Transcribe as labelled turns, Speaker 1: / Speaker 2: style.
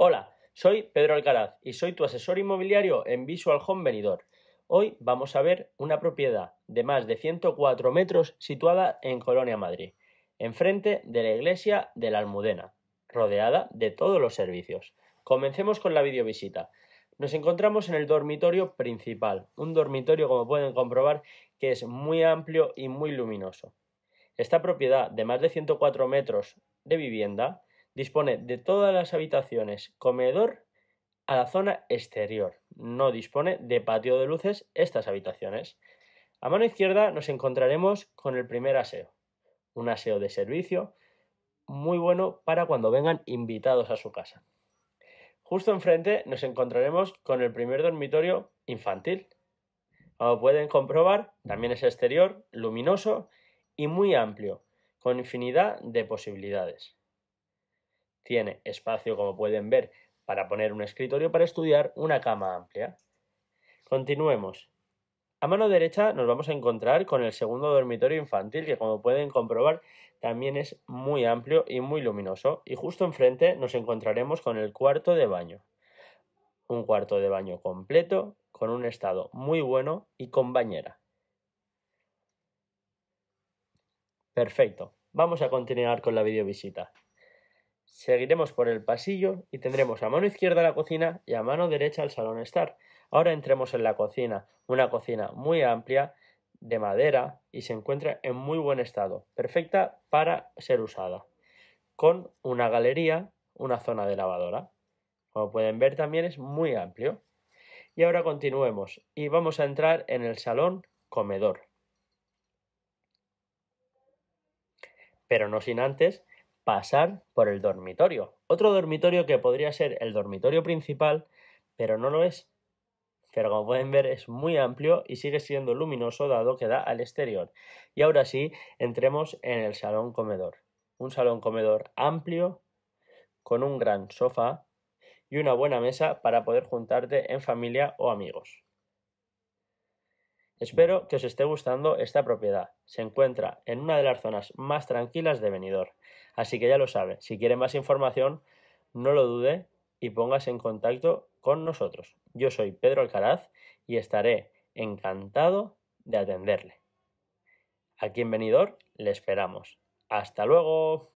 Speaker 1: Hola, soy Pedro Alcaraz y soy tu asesor inmobiliario en Visual Home Venidor. Hoy vamos a ver una propiedad de más de 104 metros situada en Colonia Madrid, enfrente de la iglesia de la Almudena, rodeada de todos los servicios. Comencemos con la videovisita. Nos encontramos en el dormitorio principal, un dormitorio como pueden comprobar que es muy amplio y muy luminoso. Esta propiedad de más de 104 metros de vivienda dispone de todas las habitaciones, comedor a la zona exterior. No dispone de patio de luces estas habitaciones. A mano izquierda nos encontraremos con el primer aseo, un aseo de servicio muy bueno para cuando vengan invitados a su casa. Justo enfrente nos encontraremos con el primer dormitorio infantil. Como pueden comprobar, también es exterior, luminoso y muy amplio, con infinidad de posibilidades. Tiene espacio, como pueden ver, para poner un escritorio para estudiar, una cama amplia. Continuemos. A mano derecha nos vamos a encontrar con el segundo dormitorio infantil, que como pueden comprobar también es muy amplio y muy luminoso. Y justo enfrente nos encontraremos con el cuarto de baño. Un cuarto de baño completo, con un estado muy bueno y con bañera. Perfecto. Vamos a continuar con la videovisita. Seguiremos por el pasillo y tendremos a mano izquierda la cocina y a mano derecha el salón estar. Ahora entremos en la cocina, una cocina muy amplia, de madera y se encuentra en muy buen estado, perfecta para ser usada, con una galería, una zona de lavadora. Como pueden ver también es muy amplio. Y ahora continuemos y vamos a entrar en el salón comedor. Pero no sin antes pasar por el dormitorio. Otro dormitorio que podría ser el dormitorio principal, pero no lo es. Pero como pueden ver es muy amplio y sigue siendo luminoso dado que da al exterior. Y ahora sí, entremos en el salón comedor. Un salón comedor amplio, con un gran sofá y una buena mesa para poder juntarte en familia o amigos. Espero que os esté gustando esta propiedad. Se encuentra en una de las zonas más tranquilas de Benidorm. Así que ya lo sabe, si quiere más información, no lo dude y póngase en contacto con nosotros. Yo soy Pedro Alcaraz y estaré encantado de atenderle. Aquí en Benidorm le esperamos. ¡Hasta luego!